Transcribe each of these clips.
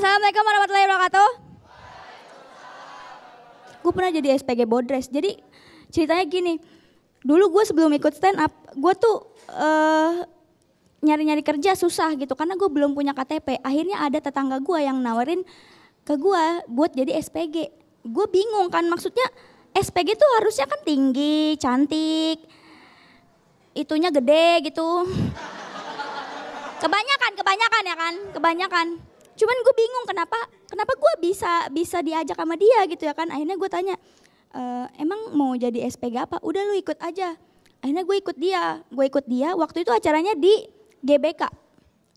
Assalamualaikum warahmatullahi wabarakatuh. Gue pernah jadi SPG Bodres. Jadi ceritanya gini, dulu gue sebelum ikut stand up, gue tuh nyari eh, nyari-nyari kerja susah gitu karena gue belum punya KTP. Akhirnya ada tetangga gue yang nawarin ke gue buat jadi SPG. Gue bingung kan maksudnya SPG tuh harusnya kan tinggi, cantik, itunya gede gitu. Kebanyakan, kebanyakan ya kan, kebanyakan cuman gue bingung kenapa kenapa gue bisa bisa diajak sama dia gitu ya kan akhirnya gue tanya e, emang mau jadi SPG apa udah lu ikut aja akhirnya gue ikut dia gue ikut dia waktu itu acaranya di GBK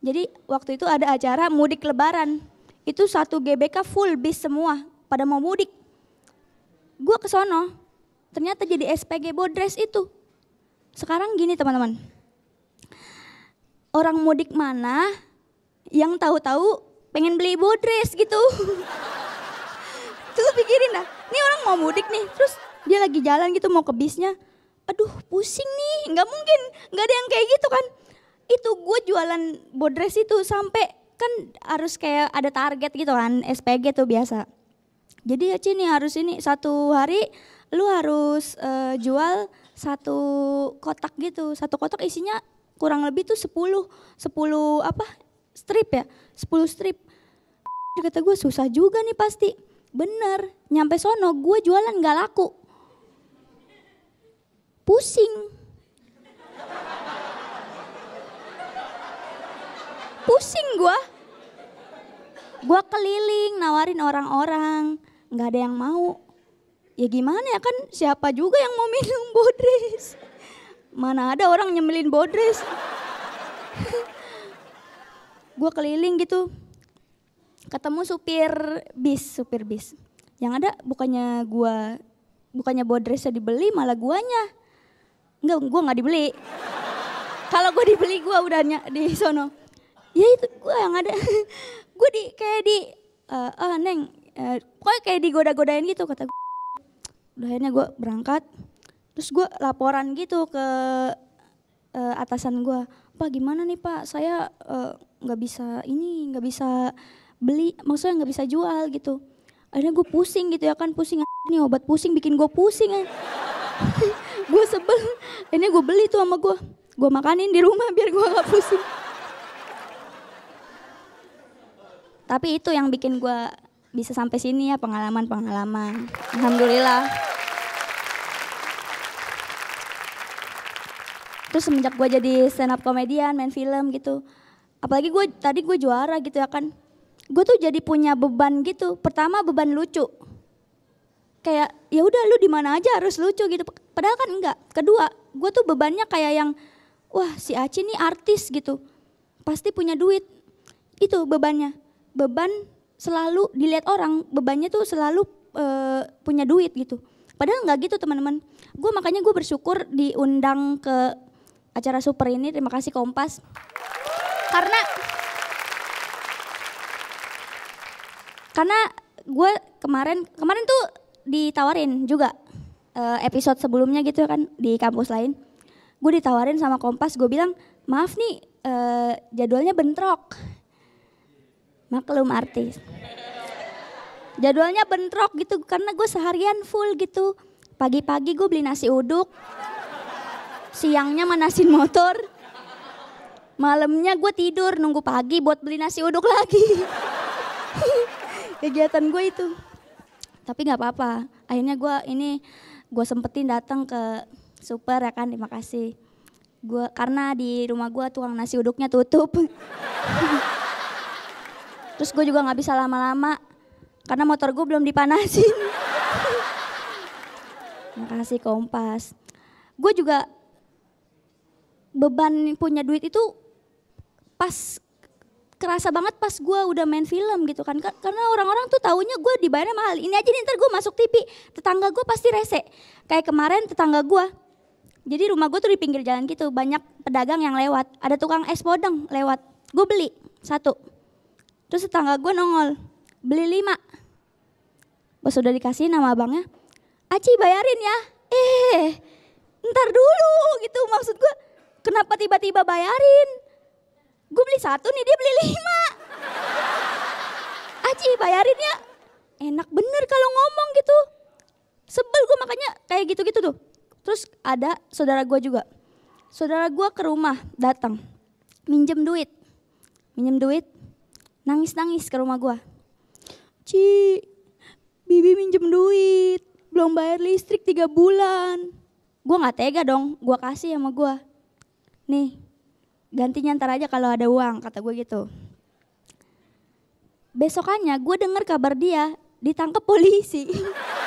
jadi waktu itu ada acara mudik lebaran itu satu GBK full bis semua pada mau mudik gue ke sono ternyata jadi SPG bodres itu sekarang gini teman-teman orang mudik mana yang tahu-tahu pengen beli bodres gitu. Terus pikirin dah, ini orang mau mudik nih, terus dia lagi jalan gitu mau ke bisnya. Aduh pusing nih, nggak mungkin, nggak ada yang kayak gitu kan. Itu gue jualan bodres itu sampai kan harus kayak ada target gitu kan, SPG tuh biasa. Jadi ya Cini harus ini satu hari lu harus uh, jual satu kotak gitu, satu kotak isinya kurang lebih tuh 10 10 apa strip ya, 10 strip. Kata gue susah juga nih pasti. Bener, nyampe sono gue jualan gak laku. Pusing. Pusing gue. Gue keliling nawarin orang-orang, gak ada yang mau. Ya gimana ya kan siapa juga yang mau minum bodres. Mana ada orang nyemelin Bodres gue keliling gitu ketemu supir bis supir bis yang ada bukannya gue bukannya bawa dressnya dibeli malah guanya nggak gue nggak dibeli kalau gue dibeli gue udah di sono ya itu gue yang ada gue di kayak di uh, oh neng uh, pokoknya kayak digoda-godain gitu kata gue akhirnya gue berangkat terus gue laporan gitu ke uh, atasan gue pak gimana nih pak saya uh, nggak bisa ini nggak bisa beli maksudnya nggak bisa jual gitu akhirnya gue pusing gitu ya kan pusing ini obat pusing bikin gue pusing gue sebel ini gue beli tuh sama gue gue makanin di rumah biar gue nggak pusing tapi itu yang bikin gue bisa sampai sini ya pengalaman pengalaman alhamdulillah terus semenjak gue jadi stand up komedian main film gitu apalagi gue tadi gue juara gitu ya kan gue tuh jadi punya beban gitu pertama beban lucu kayak ya udah lu di mana aja harus lucu gitu padahal kan enggak kedua gue tuh bebannya kayak yang wah si Aci nih artis gitu pasti punya duit itu bebannya beban selalu dilihat orang bebannya tuh selalu e, punya duit gitu padahal nggak gitu teman-teman gue makanya gue bersyukur diundang ke acara super ini terima kasih Kompas karena karena gue kemarin kemarin tuh ditawarin juga eh, episode sebelumnya gitu kan di kampus lain gue ditawarin sama Kompas gue bilang maaf nih eh, jadwalnya bentrok maklum artis jadwalnya bentrok gitu karena gue seharian full gitu pagi-pagi gue beli nasi uduk siangnya manasin motor Malamnya gue tidur nunggu pagi buat beli nasi uduk lagi. Kegiatan gue itu. Tapi nggak apa-apa. Akhirnya gue ini gue sempetin datang ke super ya kan terima kasih. Gue karena di rumah gue tuang nasi uduknya tutup. Terus gue juga nggak bisa lama-lama karena motor gue belum dipanasin. Makasih Kompas. Gue juga beban punya duit itu pas kerasa banget pas gue udah main film gitu kan karena orang-orang tuh taunya gue dibayar mahal ini aja nih ntar gue masuk TV tetangga gue pasti rese kayak kemarin tetangga gue jadi rumah gue tuh di pinggir jalan gitu banyak pedagang yang lewat ada tukang es podeng lewat gue beli satu terus tetangga gue nongol beli lima gue sudah dikasih nama abangnya Aci bayarin ya eh ntar dulu gitu maksud gue kenapa tiba-tiba bayarin Gue beli satu nih, dia beli lima. Aci bayarin ya. Enak bener kalau ngomong gitu. Sebel gue makanya kayak gitu-gitu tuh. Terus ada saudara gue juga. Saudara gue ke rumah datang. Minjem duit. Minjem duit. Nangis-nangis ke rumah gue. Ci, Bibi minjem duit. Belum bayar listrik tiga bulan. Gue gak tega dong, gue kasih sama gue. Nih, gantinya nyantar aja kalau ada uang kata gue gitu besokannya gue denger kabar dia ditangkap polisi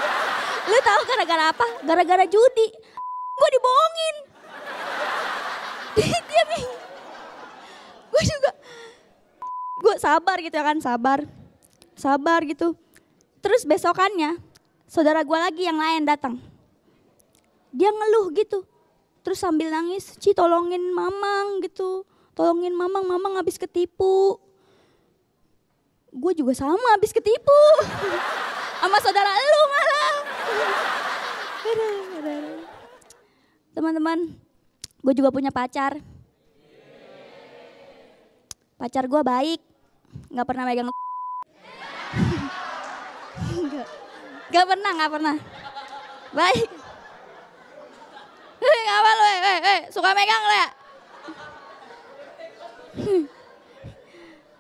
lu tahu gara-gara apa gara-gara judi gue dibohongin dia gue juga gue sabar gitu ya kan sabar sabar gitu terus besokannya saudara gue lagi yang lain datang dia ngeluh gitu terus sambil nangis Ci tolongin mamang gitu tolongin mamang mamang habis ketipu gue juga sama habis ketipu sama saudara lu malah teman-teman gue juga punya pacar pacar gue baik gak pernah megang Gak pernah gak pernah baik eh, eh, suka megang lah. ya?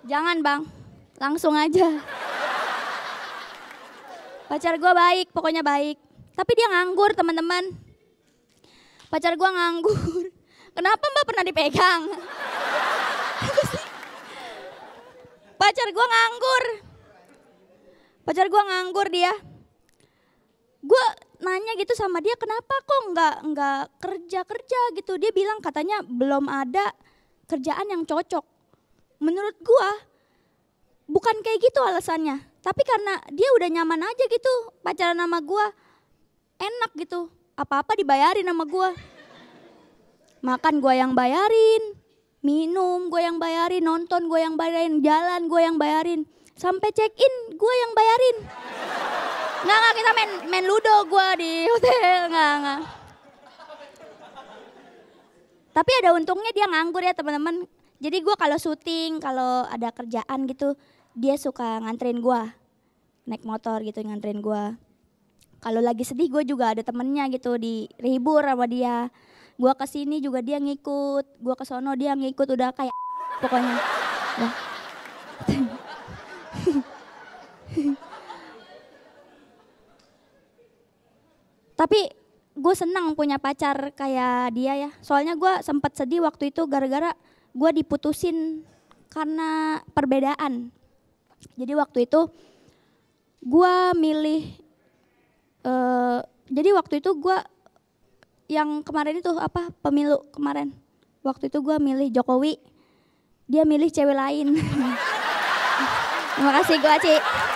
Jangan bang, langsung aja. Pacar gue baik, pokoknya baik. Tapi dia nganggur teman-teman. Pacar gue nganggur. Kenapa mbak pernah dipegang? Pacar gue nganggur. Pacar gue nganggur dia. Gue nanya gitu sama dia kenapa kok nggak nggak kerja kerja gitu dia bilang katanya belum ada kerjaan yang cocok menurut gua bukan kayak gitu alasannya tapi karena dia udah nyaman aja gitu pacaran sama gua enak gitu apa apa dibayarin sama gua makan gua yang bayarin minum gua yang bayarin nonton gua yang bayarin jalan gua yang bayarin sampai check in gua yang bayarin nggak nggak kita main main ludo gue di hotel. Enggak, enggak. Tapi ada untungnya dia nganggur ya teman-teman. Jadi gue kalau syuting, kalau ada kerjaan gitu, dia suka nganterin gue. Naik motor gitu nganterin gue. Kalau lagi sedih gue juga ada temennya gitu di ribur sama dia. Gue kesini juga dia ngikut, gue kesono dia ngikut udah kayak pokoknya. tapi gue senang punya pacar kayak dia ya soalnya gue sempat sedih waktu itu gara-gara gue diputusin karena perbedaan jadi waktu itu gue milih uh, jadi waktu itu gue yang kemarin itu apa pemilu kemarin waktu itu gue milih Jokowi dia milih cewek lain terima kasih gue Aci